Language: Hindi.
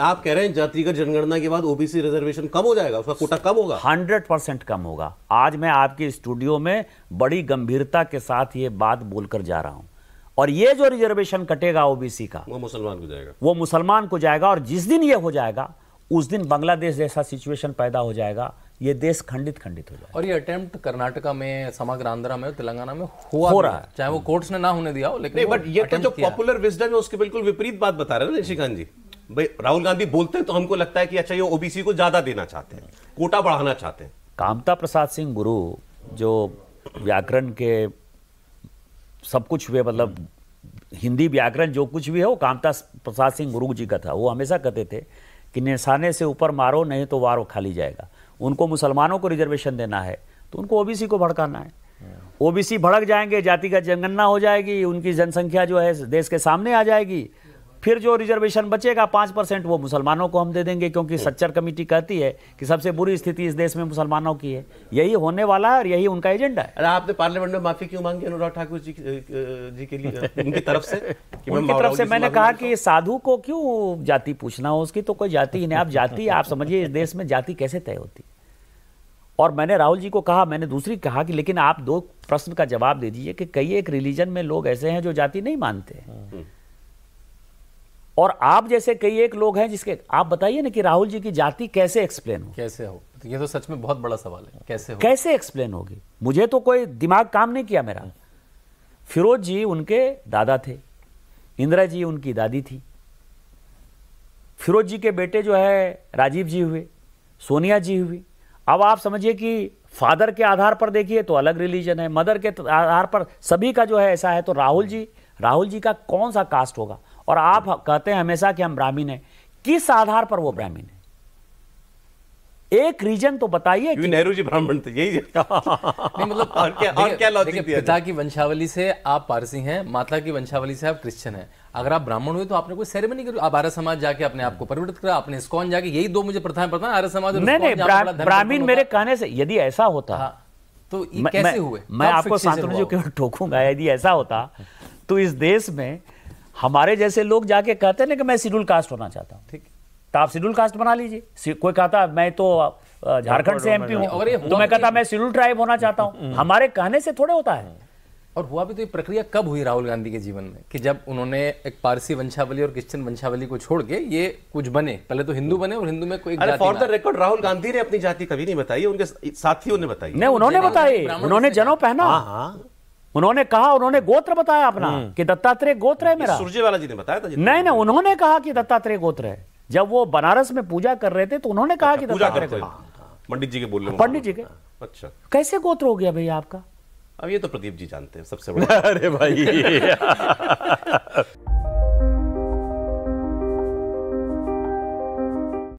आप कह रहे हैं जातिगत जनगणना के बाद ओबीसी रिजर्वेशन कम हो जाएगा उसका कोटा कम होगा हंड्रेड परसेंट कम होगा आज मैं आपके स्टूडियो में बड़ी गंभीरता के साथ ये बात बोलकर जा रहा हूँ और ये जो रिजर्वेशन कटेगा ओबीसी का वो मुसलमान को जाएगा वो मुसलमान को जाएगा और जिस दिन ये हो जाएगा उस दिन बांग्लादेश जैसा सिचुएशन पैदा हो जाएगा ये देश खंडित खंडित हो जाएगा और ये अटेम्प्ट कर्नाटका में समग्र आंध्रा में तेलंगाना में हुआ हो रहा है चाहे वो कोर्ट्स ने ना होने दिया हो लेकिन बट ये तो जो पॉपुलर विजडम है उसके बिल्कुल विपरीत बात बता रहे हैं निशिकांत जी राहुल गांधी बोलते हैं तो हमको लगता है कि अच्छा ये ओबीसी को ज़्यादा देना चाहते हैं कोटा बढ़ाना चाहते हैं कामता प्रसाद सिंह गुरु जो व्याकरण के सब कुछ हुए मतलब हिंदी व्याकरण जो कुछ भी है वो कामता प्रसाद सिंह गुरु जी का था वो हमेशा कहते थे कि निशाने से ऊपर मारो नहीं तो वारो खाली जाएगा उनको मुसलमानों को रिजर्वेशन देना है तो उनको ओबीसी को भड़काना है ओबीसी भड़क जाएंगे जाति का जनगणना हो जाएगी उनकी जनसंख्या जो है देश के सामने आ जाएगी फिर जो रिजर्वेशन बचेगा पाँच परसेंट वो मुसलमानों को हम दे देंगे क्योंकि सच्चर कमेटी कहती है कि सबसे बुरी स्थिति इस देश में मुसलमानों की है यही होने वाला है और यही उनका एजेंडा है अरे आपने पार्लियामेंट में माफी क्यों मांगी अनुराग ठाकुर जी जी के लिए उनकी तरफ से कि उनकी तरफ से मैंने कहा कि साधु को क्यों जाति पूछना हो उसकी तो कोई जाति ही नहीं आप जाति आप समझिए इस देश में जाति कैसे तय होती और मैंने राहुल जी को कहा मैंने दूसरी कहा कि लेकिन आप दो प्रश्न का जवाब दे दीजिए कि कई एक रिलीजन में लोग ऐसे हैं जो जाति नहीं मानते हैं और आप जैसे कई एक लोग हैं जिसके आप बताइए ना कि राहुल जी की जाति कैसे एक्सप्लेन हो कैसे हो तो ये तो सच में बहुत बड़ा सवाल है कैसे हो कैसे एक्सप्लेन होगी मुझे तो कोई दिमाग काम नहीं किया मेरा फिरोज जी उनके दादा थे इंदिरा जी उनकी दादी थी फिरोज जी के बेटे जो है राजीव जी हुए सोनिया जी हुई अब आप समझिए कि फादर के आधार पर देखिए तो अलग रिलीजन है मदर के आधार पर सभी का जो है ऐसा है तो राहुल जी राहुल जी का कौन सा कास्ट होगा और आप कहते हैं हमेशा कि हम ब्राह्मीण हैं किस आधार पर वो ब्राह्मीण है एक रीजन तो बताइए कि नेहरू जी ब्राह्मण थे यही नहीं मतलब और क्या और क्या लॉजिक दिया पिता की वंशावली से आप पारसी हैं माता की वंशावली से आप क्रिश्चियन हैं अगर आप ब्राह्मण हुए तो आपने कोई सेरेमनी करी आप आर्य समाज जाके अपने आप को परिवर्तित करा आपने स्कॉन जाके यही दो मुझे प्रथाएं पता है आर्य समाज नहीं नहीं ब्राह्मीण मेरे कहने से यदि ऐसा होता हाँ, तो कैसे हुए मैं आपको सांतनु जी केवल ठोकूंगा यदि ऐसा होता तो इस देश में हमारे जैसे लोग जाके कहते हैं ना कि मैं शेड्यूल कास्ट होना चाहता हूँ ठीक तो आप शेड्यूल कास्ट बना लीजिए कोई कहता मैं तो झारखंड से एमपी हूँ तो मैं कहता मैं शेड्यूल ट्राइब होना चाहता हूँ हम्म। हमारे कहने से थोड़े होता है हम्म। और हुआ भी तो ये प्रक्रिया कब हुई राहुल गांधी के जीवन में कि जब उन्होंने एक पारसी वंशावली और क्रिश्चियन वंशावली को छोड़ के ये कुछ बने पहले तो हिंदू बने और हिंदू में कोई अरे for the record Rahul Gandhi ने अपनी जाति कभी नहीं बताई उनके साथियों ने बताई नहीं उन्होंने बताई उन्होंने जनेऊ पहना हाँ, हाँ। उन्होंने कहा उन्होंने गोत्र बताया अपना हम्म। कि दत्तात्रेय गोत्र है मेरा सुरजेवाला जी ने बताया था नहीं नहीं उन्होंने कहा कि दत्तात्रेय गोत्र है जब वो बनारस में पूजा कर रहे थे तो उन्होंने कहा अच्छा, कि दत्तात्रेय पंडित जी के बोल पंडित जी के अच्छा कैसे गोत्र हो गया भैया आपका अब ये तो प्रदीप जी जानते हैं सबसे बड़ा अरे भाई